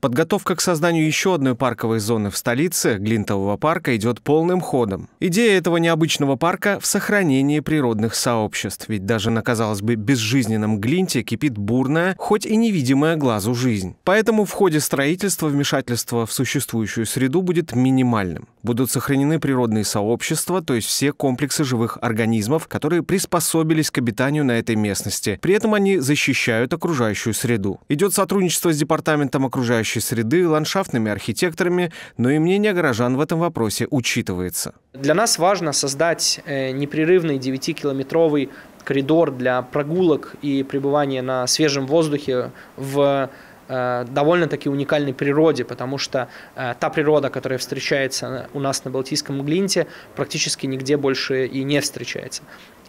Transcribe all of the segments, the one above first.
Подготовка к созданию еще одной парковой зоны в столице, Глинтового парка, идет полным ходом. Идея этого необычного парка в сохранении природных сообществ, ведь даже на, казалось бы, безжизненном Глинте кипит бурная, хоть и невидимая глазу жизнь. Поэтому в ходе строительства вмешательство в существующую среду будет минимальным. Будут сохранены природные сообщества, то есть все комплексы живых организмов, которые приспособились к обитанию на этой местности. При этом они защищают окружающую среду. Идет сотрудничество с Департаментом окружающей окружающей среды, ландшафтными архитекторами, но и мнение горожан в этом вопросе учитывается. Для нас важно создать э, непрерывный 9-километровый коридор для прогулок и пребывания на свежем воздухе в Э, довольно-таки уникальной природе, потому что э, та природа, которая встречается э, у нас на Балтийском глинте, практически нигде больше и не встречается.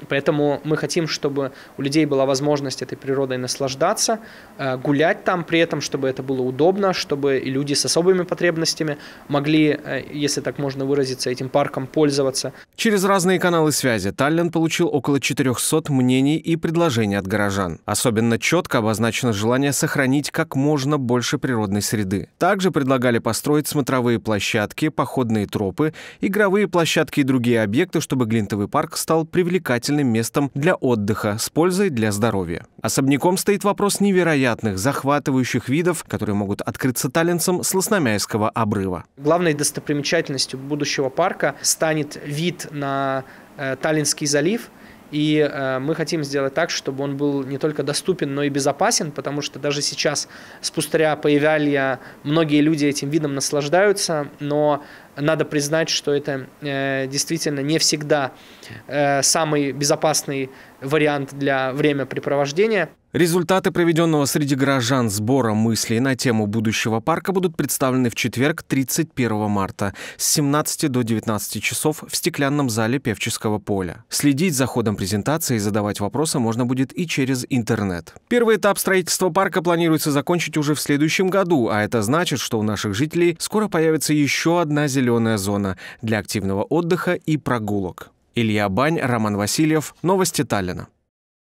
Поэтому мы хотим, чтобы у людей была возможность этой природой наслаждаться, гулять там при этом, чтобы это было удобно, чтобы и люди с особыми потребностями могли, если так можно выразиться, этим парком пользоваться. Через разные каналы связи Таллин получил около 400 мнений и предложений от горожан. Особенно четко обозначено желание сохранить как можно можно больше природной среды. Также предлагали построить смотровые площадки, походные тропы, игровые площадки и другие объекты, чтобы Глинтовый парк стал привлекательным местом для отдыха с пользой для здоровья. Особняком стоит вопрос невероятных, захватывающих видов, которые могут открыться таллинцам с Лосномяйского обрыва. Главной достопримечательностью будущего парка станет вид на э, Таллинский залив – и э, мы хотим сделать так, чтобы он был не только доступен, но и безопасен, потому что даже сейчас спустя, пустыря многие люди этим видом наслаждаются, но надо признать, что это э, действительно не всегда э, самый безопасный вариант для времяпрепровождения. Результаты проведенного среди горожан сбора мыслей на тему будущего парка будут представлены в четверг, 31 марта, с 17 до 19 часов в стеклянном зале Певческого поля. Следить за ходом презентации и задавать вопросы можно будет и через интернет. Первый этап строительства парка планируется закончить уже в следующем году, а это значит, что у наших жителей скоро появится еще одна зеленая зона для активного отдыха и прогулок. Илья Бань, Роман Васильев, Новости Таллина.